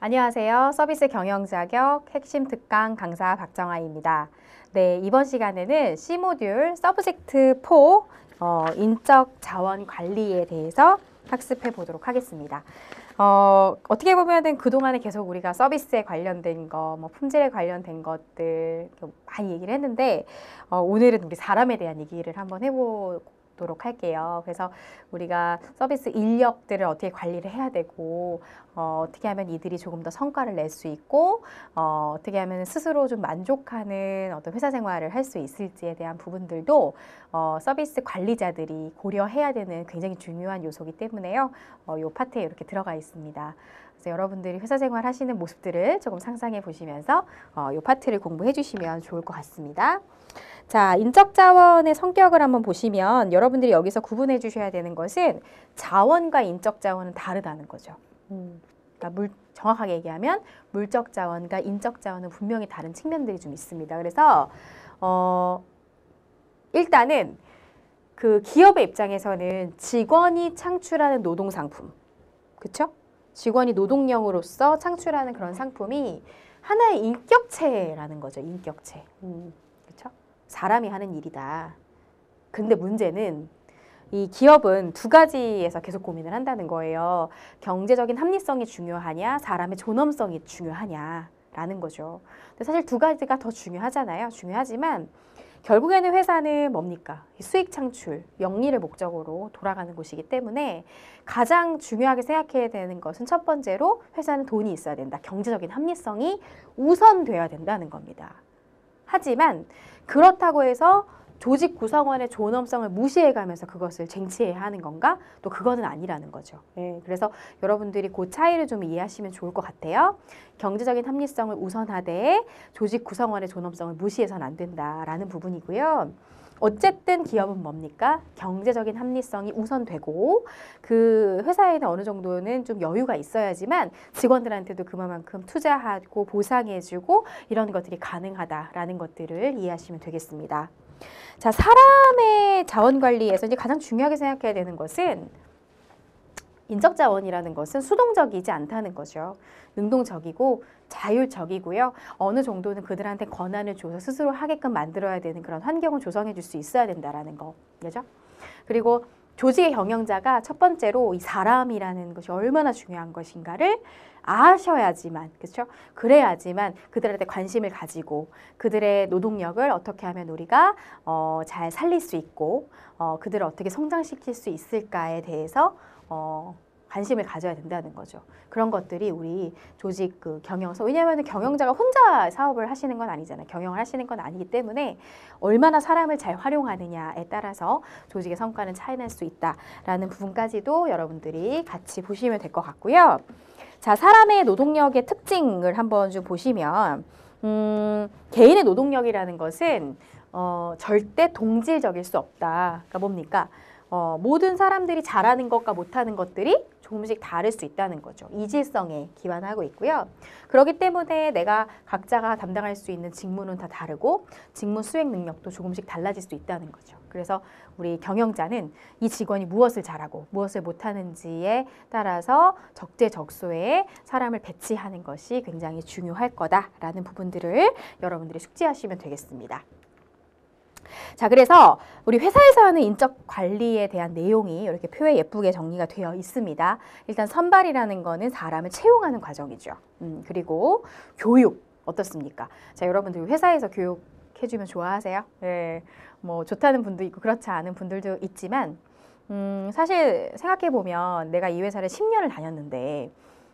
안녕하세요. 서비스 경영 자격 핵심 특강 강사 박정아입니다. 네, 이번 시간에는 C 모듈 서브젝트 4 어, 인적 자원 관리에 대해서 학습해 보도록 하겠습니다. 어, 어떻게 보면은 그동안에 계속 우리가 서비스에 관련된 거, 뭐 품질에 관련된 것들 많이 얘기를 했는데, 어, 오늘은 우리 사람에 대한 얘기를 한번 해보고 있도록 할게요. 그래서 우리가 서비스 인력들을 어떻게 관리를 해야 되고 어, 어떻게 하면 이들이 조금 더 성과를 낼 수 있고 어, 어떻게 하면 스스로 좀 만족하는 어떤 회사 생활을 할 수 있을지에 대한 부분들도 어, 서비스 관리자들이 고려해야 되는 굉장히 중요한 요소이기 때문에요. 어, 요 파트에 이렇게 들어가 있습니다. 그래서 여러분들이 회사 생활 하시는 모습들을 조금 상상해 보시면서 어, 이 파트를 공부해 주시면 좋을 것 같습니다. 자, 인적 자원의 성격을 한번 보시면 여러분들이 여기서 구분해 주셔야 되는 것은 자원과 인적 자원은 다르다는 거죠. 음. 그러니까 물, 정확하게 얘기하면 물적 자원과 인적 자원은 분명히 다른 측면들이 좀 있습니다. 그래서 어, 일단은 그 기업의 입장에서는 직원이 창출하는 노동 상품, 그렇죠? 직원이 노동력으로서 창출하는 그런 상품이 하나의 인격체라는 거죠. 인격체. 음, 그렇죠? 사람이 하는 일이다. 근데 문제는 이 기업은 두 가지에서 계속 고민을 한다는 거예요. 경제적인 합리성이 중요하냐, 사람의 존엄성이 중요하냐라는 거죠. 근데 사실 두 가지가 더 중요하잖아요. 중요하지만 결국에는 회사는 뭡니까? 수익 창출, 영리를 목적으로 돌아가는 곳이기 때문에 가장 중요하게 생각해야 되는 것은 첫 번째로 회사는 돈이 있어야 된다. 경제적인 합리성이 우선돼야 된다는 겁니다. 하지만 그렇다고 해서 조직 구성원의 존엄성을 무시해가면서 그것을 쟁취해야 하는 건가? 또 그거는 아니라는 거죠. 예, 그래서 여러분들이 그 차이를 좀 이해하시면 좋을 것 같아요. 경제적인 합리성을 우선하되 조직 구성원의 존엄성을 무시해서는 안 된다라는 부분이고요. 어쨌든 기업은 뭡니까? 경제적인 합리성이 우선되고 그 회사에는 어느 정도는 좀 여유가 있어야지만 직원들한테도 그만큼 투자하고 보상해주고 이런 것들이 가능하다라는 것들을 이해하시면 되겠습니다. 자, 사람의 자원 관리에서 이제 가장 중요하게 생각해야 되는 것은 인적 자원이라는 것은 수동적이지 않다는 거죠. 능동적이고 자율적이고요. 어느 정도는 그들한테 권한을 줘서 스스로 하게끔 만들어야 되는 그런 환경을 조성해 줄 수 있어야 된다라는 거죠. 그리고 조직의 경영자가 첫 번째로 이 사람이라는 것이 얼마나 중요한 것인가를 아셔야지만 그렇죠? 그래야지만 그들한테 관심을 가지고 그들의 노동력을 어떻게 하면 우리가 어, 잘 살릴 수 있고 어, 그들을 어떻게 성장시킬 수 있을까에 대해서 어, 관심을 가져야 된다는 거죠. 그런 것들이 우리 조직 그 경영서 왜냐하면 경영자가 혼자 사업을 하시는 건 아니잖아요. 경영을 하시는 건 아니기 때문에 얼마나 사람을 잘 활용하느냐에 따라서 조직의 성과는 차이날 수 있다라는 부분까지도 여러분들이 같이 보시면 될 것 같고요. 자, 사람의 노동력의 특징을 한번 좀 보시면 음, 개인의 노동력이라는 것은 어, 절대 동질적일 수 없다. 그러니까 뭡니까? 어, 모든 사람들이 잘하는 것과 못하는 것들이 조금씩 다를 수 있다는 거죠. 이질성에 기반하고 있고요. 그렇기 때문에 내가 각자가 담당할 수 있는 직무는 다 다르고 직무 수행 능력도 조금씩 달라질 수 있다는 거죠. 그래서 우리 경영자는 이 직원이 무엇을 잘하고 무엇을 못하는지에 따라서 적재적소에 사람을 배치하는 것이 굉장히 중요할 거다라는 부분들을 여러분들이 숙지하시면 되겠습니다. 자, 그래서 우리 회사에서 하는 인적 관리에 대한 내용이 이렇게 표에 예쁘게 정리가 되어 있습니다. 일단 선발이라는 거는 사람을 채용하는 과정이죠. 음, 그리고 교육 어떻습니까? 자, 여러분들 회사에서 교육 해주면 좋아하세요? 네, 뭐 좋다는 분도 있고 그렇지 않은 분들도 있지만 음, 사실 생각해보면 내가 이 회사를 10년을 다녔는데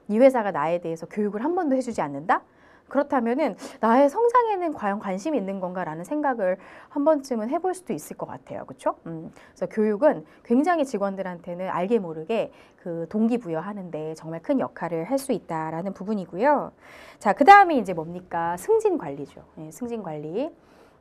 이 회사가 나에 대해서 교육을 한 번도 해주지 않는다? 그렇다면은 나의 성장에는 과연 관심이 있는 건가라는 생각을 한 번쯤은 해볼 수도 있을 것 같아요. 그렇죠? 음, 그래서 교육은 굉장히 직원들한테는 알게 모르게 그 동기부여하는데 정말 큰 역할을 할 수 있다라는 부분이고요. 자, 그 다음이 이제 뭡니까? 승진 관리죠. 예, 승진 관리.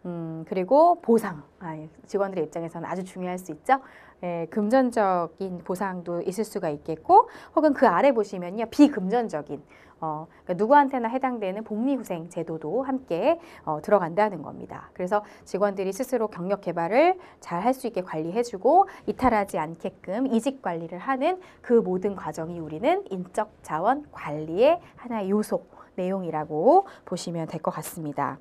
음, 그리고 보상. 아, 예, 직원들의 입장에서는 아주 중요할 수 있죠. 예, 금전적인 보상도 있을 수가 있겠고, 혹은 그 아래 보시면요. 비금전적인 어, 그러니까 누구한테나 해당되는 복리후생 제도도 함께 어, 들어간다는 겁니다. 그래서 직원들이 스스로 경력 개발을 잘 할 수 있게 관리해주고 이탈하지 않게끔 이직 관리를 하는 그 모든 과정이 우리는 인적 자원 관리의 하나의 요소, 내용이라고 보시면 될 것 같습니다.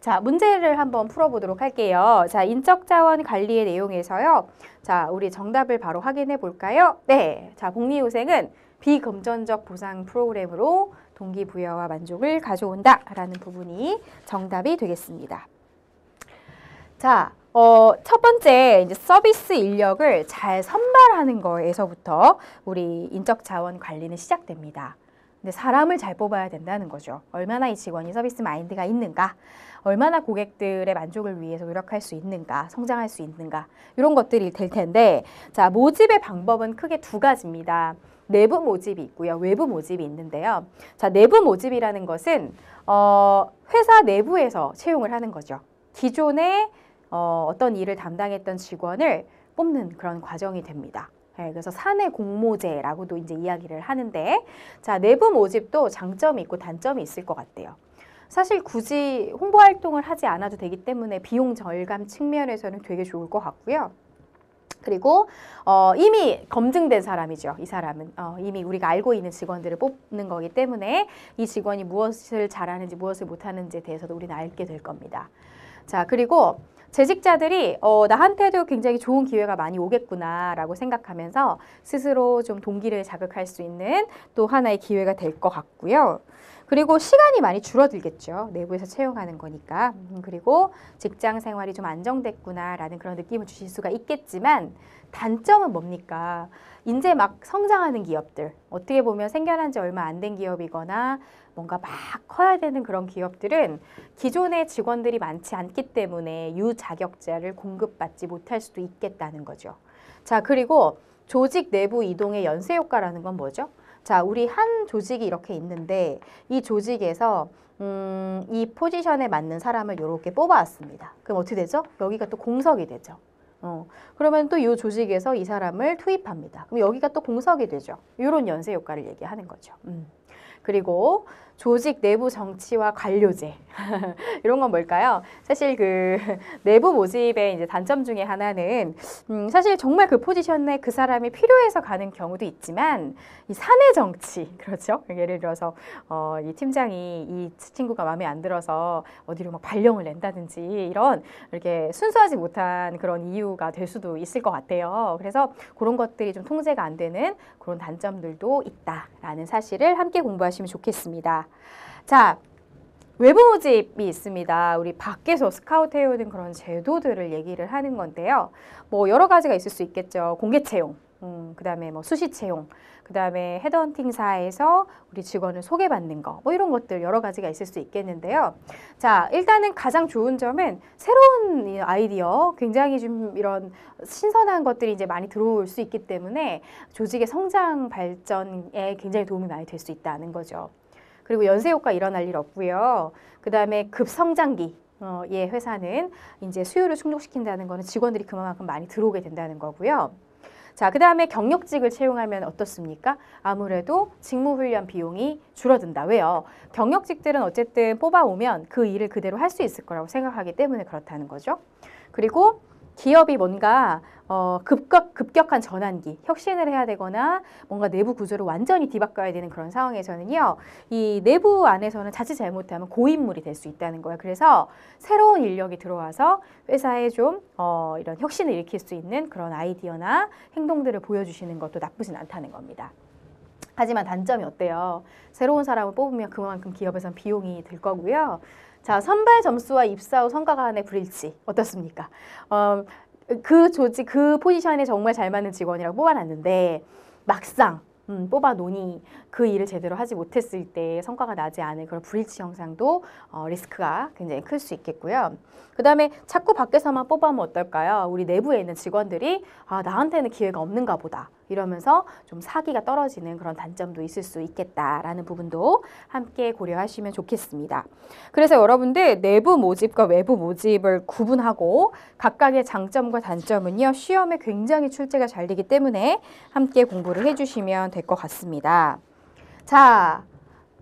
자, 문제를 한번 풀어보도록 할게요. 자, 인적자원 관리의 내용에서요. 자, 우리 정답을 바로 확인해 볼까요? 네. 자, 복리후생은 비금전적 보상 프로그램으로 동기부여와 만족을 가져온다라는 부분이 정답이 되겠습니다. 자, 어, 첫 번째 이제 서비스 인력을 잘 선발하는 거에서부터 우리 인적 자원 관리는 시작됩니다. 근데 사람을 잘 뽑아야 된다는 거죠. 얼마나 이 직원이 서비스 마인드가 있는가, 얼마나 고객들의 만족을 위해서 노력할 수 있는가, 성장할 수 있는가 이런 것들이 될 텐데 자 모집의 방법은 크게 두 가지입니다. 내부 모집이 있고요. 외부 모집이 있는데요. 자, 내부 모집이라는 것은 어, 회사 내부에서 채용을 하는 거죠. 기존에 어, 어떤 일을 담당했던 직원을 뽑는 그런 과정이 됩니다. 네, 그래서 사내 공모제라고도 이제 이야기를 하는데 자 내부 모집도 장점이 있고 단점이 있을 것 같아요. 사실 굳이 홍보 활동을 하지 않아도 되기 때문에 비용 절감 측면에서는 되게 좋을 것 같고요. 그리고 어, 이미 검증된 사람이죠. 이 사람은 어, 이미 우리가 알고 있는 직원들을 뽑는 거기 때문에 이 직원이 무엇을 잘하는지 무엇을 못하는지에 대해서도 우리는 알게 될 겁니다. 자 그리고 재직자들이 어, 나한테도 굉장히 좋은 기회가 많이 오겠구나라고 생각하면서 스스로 좀 동기를 자극할 수 있는 또 하나의 기회가 될 것 같고요. 그리고 시간이 많이 줄어들겠죠. 내부에서 채용하는 거니까. 음, 그리고 직장 생활이 좀 안정됐구나라는 그런 느낌을 주실 수가 있겠지만 단점은 뭡니까? 이제 막 성장하는 기업들, 어떻게 보면 생겨난 지 얼마 안 된 기업이거나 뭔가 막 커야 되는 그런 기업들은 기존의 직원들이 많지 않기 때문에 유자격자를 공급받지 못할 수도 있겠다는 거죠. 자, 그리고 조직 내부 이동의 연쇄 효과라는 건 뭐죠? 자, 우리 한 조직이 이렇게 있는데 이 조직에서 음, 이 포지션에 맞는 사람을 이렇게 뽑아왔습니다. 그럼 어떻게 되죠? 여기가 또 공석이 되죠. 어, 그러면 또 이 조직에서 이 사람을 투입합니다. 그럼 여기가 또 공석이 되죠. 이런 연쇄 효과를 얘기하는 거죠. 음. 그리고 조직 내부 정치와 관료제 이런 건 뭘까요? 사실 그 내부 모집의 이제 단점 중에 하나는 음, 사실 정말 그 포지션에 그 사람이 필요해서 가는 경우도 있지만 이 사내 정치 그렇죠? 예를 들어서 어, 이 팀장이 이 친구가 마음에 안 들어서 어디로 막 발령을 낸다든지 이런 이렇게 순수하지 못한 그런 이유가 될 수도 있을 것 같아요. 그래서 그런 것들이 좀 통제가 안 되는 그런 단점들도 있다라는 사실을 함께 공부하시면 좋겠습니다. 자, 외부 모집이 있습니다. 우리 밖에서 스카우트 해오는 그런 제도들을 얘기를 하는 건데요. 뭐 여러 가지가 있을 수 있겠죠. 공개 채용, 음, 그 다음에 뭐 수시 채용, 그 다음에 헤드헌팅사에서 우리 직원을 소개받는 거, 뭐 이런 것들 여러 가지가 있을 수 있겠는데요. 자, 일단은 가장 좋은 점은 새로운 아이디어, 굉장히 좀 이런 신선한 것들이 이제 많이 들어올 수 있기 때문에 조직의 성장 발전에 굉장히 도움이 많이 될 수 있다는 거죠. 그리고 연쇄 효과 일어날 일 없고요. 그다음에 급성장기 어, 예, 회사는 이제 수요를 충족시킨다는 거는 직원들이 그만큼 많이 들어오게 된다는 거고요. 자, 그 다음에 경력직을 채용하면 어떻습니까? 아무래도 직무훈련 비용이 줄어든다. 왜요? 경력직들은 어쨌든 뽑아오면 그 일을 그대로 할 수 있을 거라고 생각하기 때문에 그렇다는 거죠. 그리고 기업이 뭔가 어, 급격, 급격한 전환기, 혁신을 해야 되거나 뭔가 내부 구조를 완전히 뒤바꿔야 되는 그런 상황에서는요, 이 내부 안에서는 자칫 잘못하면 고인물이 될 수 있다는 거예요. 그래서 새로운 인력이 들어와서 회사에 좀 어, 이런 혁신을 일으킬 수 있는 그런 아이디어나 행동들을 보여주시는 것도 나쁘진 않다는 겁니다. 하지만 단점이 어때요? 새로운 사람을 뽑으면 그만큼 기업에선 비용이 들 거고요. 자, 선발 점수와 입사 후 성과 간의 불일치 어떻습니까? 어, 그 조직, 그 포지션에 정말 잘 맞는 직원이라고 뽑아놨는데 막상 음, 뽑아놓니 그 일을 제대로 하지 못했을 때 성과가 나지 않은 그런 불일치 형상도 어, 리스크가 굉장히 클 수 있겠고요. 그 다음에 자꾸 밖에서만 뽑아면 어떨까요? 우리 내부에 있는 직원들이 아, 나한테는 기회가 없는가 보다. 이러면서 좀 사기가 떨어지는 그런 단점도 있을 수 있겠다라는 부분도 함께 고려하시면 좋겠습니다. 그래서 여러분들 내부 모집과 외부 모집을 구분하고 각각의 장점과 단점은요. 시험에 굉장히 출제가 잘 되기 때문에 함께 공부를 해주시면 될 것 같습니다. 자,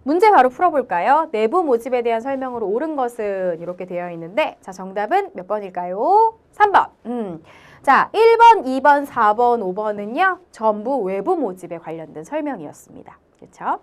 문제 바로 풀어볼까요? 내부 모집에 대한 설명으로 옳은 것은 이렇게 되어 있는데 자 정답은 몇 번일까요? 3번. 음. 자, 1번, 2번, 4번, 5번은요. 전부 외부 모집에 관련된 설명이었습니다. 그렇죠?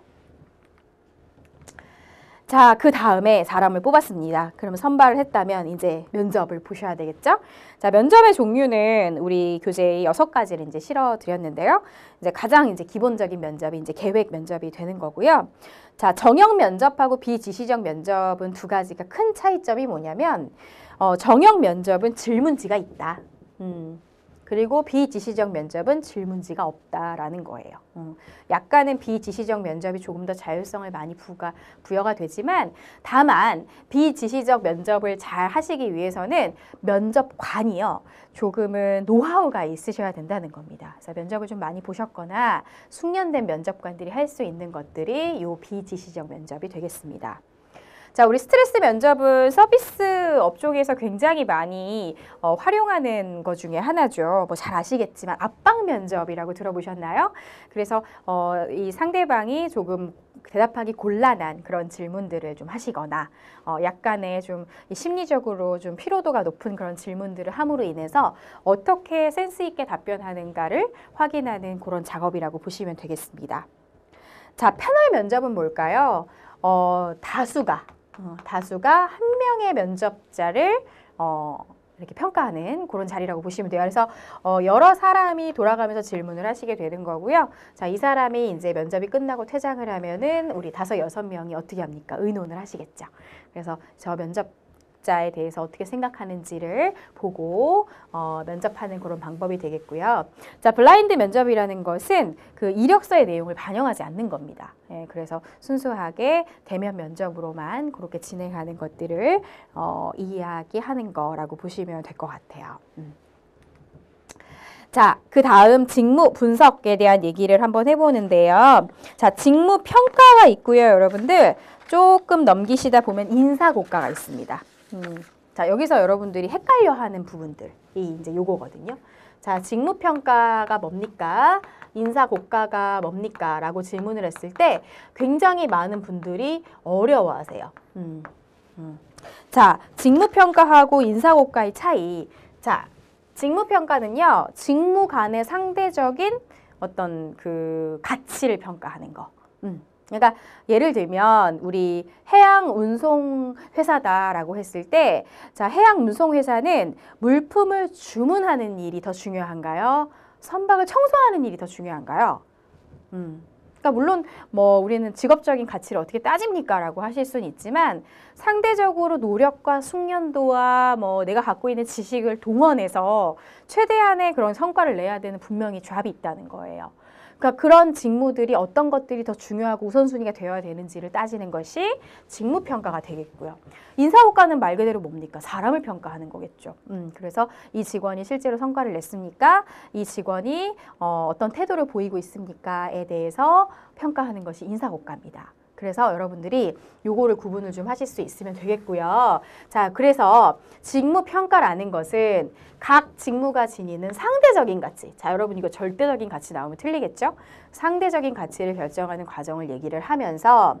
자, 그 다음에 사람을 뽑았습니다. 그러면 선발을 했다면 이제 면접을 보셔야 되겠죠? 자, 면접의 종류는 우리 교재의 여섯 가지를 이제 실어 드렸는데요. 이제 가장 이제 기본적인 면접이 이제 계획 면접이 되는 거고요. 자, 정형 면접하고 비지시적 면접은 두 가지가 큰 차이점이 뭐냐면 어, 정형 면접은 질문지가 있다. 음. 그리고 비지시적 면접은 질문지가 없다라는 거예요. 음. 약간은 비지시적 면접이 조금 더 자율성을 많이 부가, 부여가 되지만 다만 비지시적 면접을 잘 하시기 위해서는 면접관이요. 조금은 노하우가 있으셔야 된다는 겁니다. 그래서 면접을 좀 많이 보셨거나 숙련된 면접관들이 할 수 있는 것들이 요 비지시적 면접이 되겠습니다. 자, 우리 스트레스 면접은 서비스 업종에서 굉장히 많이 어, 활용하는 것 중에 하나죠. 뭐 잘 아시겠지만 압박 면접이라고 들어보셨나요? 그래서 어, 이 상대방이 조금 대답하기 곤란한 그런 질문들을 좀 하시거나 어, 약간의 좀 심리적으로 좀 피로도가 높은 그런 질문들을 함으로 인해서 어떻게 센스 있게 답변하는가를 확인하는 그런 작업이라고 보시면 되겠습니다. 자, 패널 면접은 뭘까요? 어, 다수가 어, 다수가 한 명의 면접자를 어, 이렇게 평가하는 그런 자리라고 보시면 돼요. 그래서 어, 여러 사람이 돌아가면서 질문을 하시게 되는 거고요. 자, 이 사람이 이제 면접이 끝나고 퇴장을 하면은 우리 다섯 여섯 명이 어떻게 합니까? 의논을 하시겠죠. 그래서 저 면접 자에 대해서 어떻게 생각하는지를 보고 어, 면접하는 그런 방법이 되겠고요. 자, 블라인드 면접이라는 것은 그 이력서의 내용을 반영하지 않는 겁니다. 예, 그래서 순수하게 대면 면접으로만 그렇게 진행하는 것들을 어, 이야기하는 거라고 보시면 될 것 같아요. 음. 자, 그 다음 직무 분석에 대한 얘기를 한번 해보는데요. 자, 직무 평가가 있고요, 여러분들. 조금 넘기시다 보면 인사고과가 있습니다. 음. 자, 여기서 여러분들이 헷갈려 하는 부분들이 이제 요거거든요. 자, 직무평가가 뭡니까? 인사고가가 뭡니까? 라고 질문을 했을 때 굉장히 많은 분들이 어려워하세요. 음. 음. 자, 직무평가하고 인사고가의 차이. 자, 직무평가는요, 직무 간의 상대적인 어떤 그 가치를 평가하는 거. 음. 그러니까 예를 들면 우리 해양 운송 회사다라고 했을 때 자, 해양 운송 회사는 물품을 주문하는 일이 더 중요한가요? 선박을 청소하는 일이 더 중요한가요? 음. 그러니까 물론 뭐 우리는 직업적인 가치를 어떻게 따집니까라고 하실 수는 있지만 상대적으로 노력과 숙련도와 뭐 내가 갖고 있는 지식을 동원해서 최대한의 그런 성과를 내야 되는 분명히 조합이 있다는 거예요. 그러니까 그런 직무들이 어떤 것들이 더 중요하고 우선순위가 되어야 되는지를 따지는 것이 직무평가가 되겠고요. 인사고과는 말 그대로 뭡니까? 사람을 평가하는 거겠죠. 음, 그래서 이 직원이 실제로 성과를 냈습니까? 이 직원이 어, 어떤 태도를 보이고 있습니까에 대해서 평가하는 것이 인사고과입니다. 그래서 여러분들이 요거를 구분을 좀 하실 수 있으면 되겠고요. 자, 그래서 직무 평가라는 것은 각 직무가 지니는 상대적인 가치. 자, 여러분 이거 절대적인 가치 나오면 틀리겠죠? 상대적인 가치를 결정하는 과정을 얘기를 하면서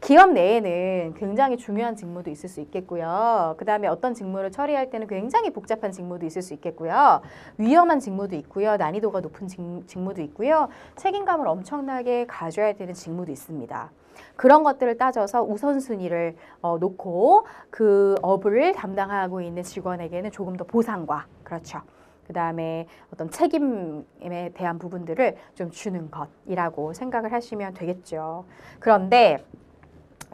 기업 내에는 굉장히 중요한 직무도 있을 수 있겠고요. 그 다음에 어떤 직무를 처리할 때는 굉장히 복잡한 직무도 있을 수 있겠고요. 위험한 직무도 있고요. 난이도가 높은 직, 무도 있고요. 책임감을 엄청나게 가져야 되는 직무도 있습니다. 그런 것들을 따져서 우선순위를 어, 놓고 그 업을 담당하고 있는 직원에게는 조금 더 보상과 그렇죠. 그 다음에 어떤 책임에 대한 부분들을 좀 주는 것이라고 생각을 하시면 되겠죠. 그런데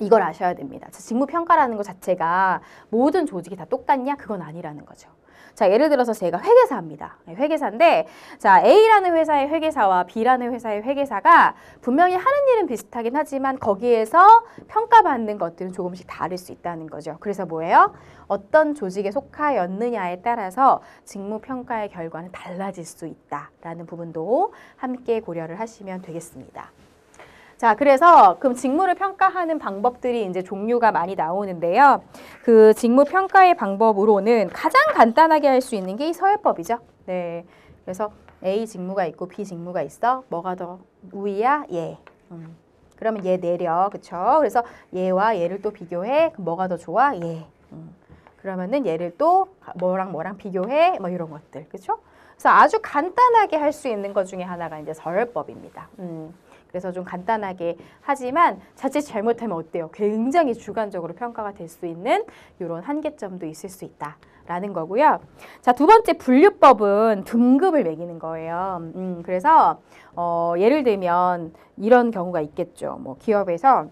이걸 아셔야 됩니다. 직무평가라는 것 자체가 모든 조직이 다 똑같냐? 그건 아니라는 거죠. 자, 예를 들어서 제가 회계사입니다. 네, 회계사인데, 자, A라는 회사의 회계사와 B라는 회사의 회계사가 분명히 하는 일은 비슷하긴 하지만 거기에서 평가받는 것들은 조금씩 다를 수 있다는 거죠. 그래서 뭐예요? 어떤 조직에 속하였느냐에 따라서 직무평가의 결과는 달라질 수 있다라는 부분도 함께 고려를 하시면 되겠습니다. 자, 그래서 그럼 직무를 평가하는 방법들이 이제 종류가 많이 나오는데요. 그 직무 평가의 방법으로는 가장 간단하게 할 수 있는 게 이 서열법이죠. 네. 그래서 A 직무가 있고 B 직무가 있어. 뭐가 더 우위야? 예. 음. 그러면 얘 내려. 그죠 그래서 얘와 얘를 또 비교해. 뭐가 더 좋아? 예. 음. 그러면은 얘를 또 뭐랑 뭐랑 비교해. 뭐 이런 것들. 그죠 그래서 아주 간단하게 할 수 있는 것 중에 하나가 이제 서열법입니다. 음. 그래서 좀 간단하게 하지만 자칫 잘못하면 어때요? 굉장히 주관적으로 평가가 될 수 있는 이런 한계점도 있을 수 있다. 라는 거고요. 자, 두 번째 분류법은 등급을 매기는 거예요. 음, 그래서 어, 예를 들면 이런 경우가 있겠죠. 뭐 기업에서